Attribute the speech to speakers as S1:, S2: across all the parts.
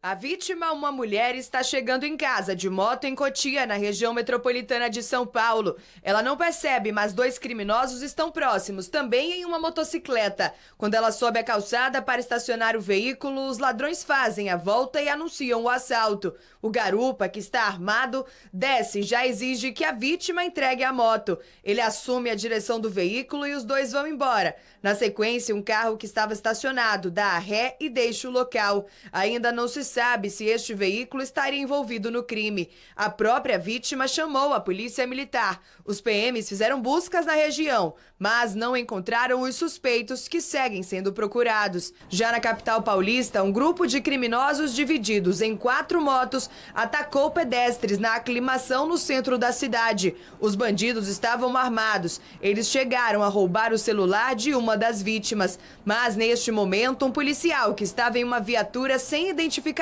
S1: A vítima, uma mulher, está chegando em casa de moto em Cotia, na região metropolitana de São Paulo. Ela não percebe, mas dois criminosos estão próximos, também em uma motocicleta. Quando ela sobe a calçada para estacionar o veículo, os ladrões fazem a volta e anunciam o assalto. O garupa, que está armado, desce e já exige que a vítima entregue a moto. Ele assume a direção do veículo e os dois vão embora. Na sequência, um carro que estava estacionado dá a ré e deixa o local. Ainda não se sabe se este veículo estaria envolvido no crime. A própria vítima chamou a polícia militar. Os PMs fizeram buscas na região, mas não encontraram os suspeitos que seguem sendo procurados. Já na capital paulista, um grupo de criminosos divididos em quatro motos atacou pedestres na aclimação no centro da cidade. Os bandidos estavam armados. Eles chegaram a roubar o celular de uma das vítimas, mas neste momento um policial que estava em uma viatura sem identificação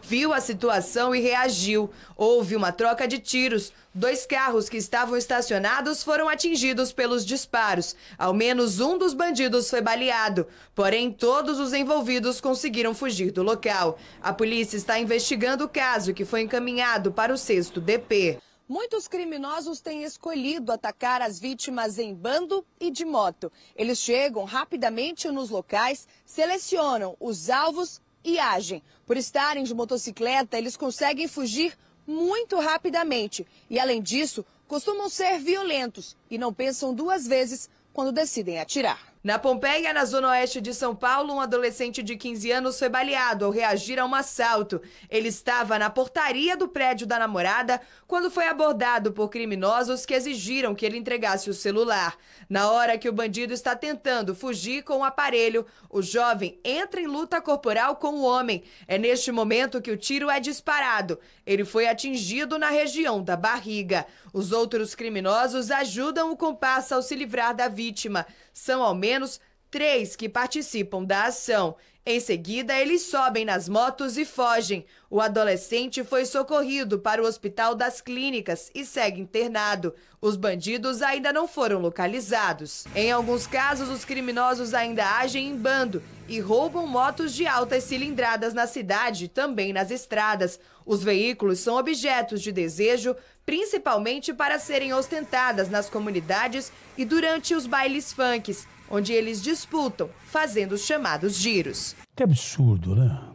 S1: viu a situação e reagiu. Houve uma troca de tiros. Dois carros que estavam estacionados foram atingidos pelos disparos. Ao menos um dos bandidos foi baleado. Porém, todos os envolvidos conseguiram fugir do local. A polícia está investigando o caso, que foi encaminhado para o sexto DP. Muitos criminosos têm escolhido atacar as vítimas em bando e de moto. Eles chegam rapidamente nos locais, selecionam os alvos e agem. Por estarem de motocicleta, eles conseguem fugir muito rapidamente e, além disso, costumam ser violentos e não pensam duas vezes quando decidem atirar. Na Pompeia, na zona oeste de São Paulo, um adolescente de 15 anos foi baleado ao reagir a um assalto. Ele estava na portaria do prédio da namorada quando foi abordado por criminosos que exigiram que ele entregasse o celular. Na hora que o bandido está tentando fugir com o aparelho, o jovem entra em luta corporal com o homem. É neste momento que o tiro é disparado. Ele foi atingido na região da barriga. Os outros criminosos ajudam o compasso ao se livrar da vítima. São ao menos menos três que participam da ação em seguida, eles sobem nas motos e fogem. O adolescente foi socorrido para o Hospital das Clínicas e segue internado. Os bandidos ainda não foram localizados. Em alguns casos, os criminosos ainda agem em bando e roubam motos de altas cilindradas na cidade, e também nas estradas. Os veículos são objetos de desejo, principalmente para serem ostentadas nas comunidades e durante os bailes funks, onde eles disputam, fazendo os chamados giros. Que absurdo, né?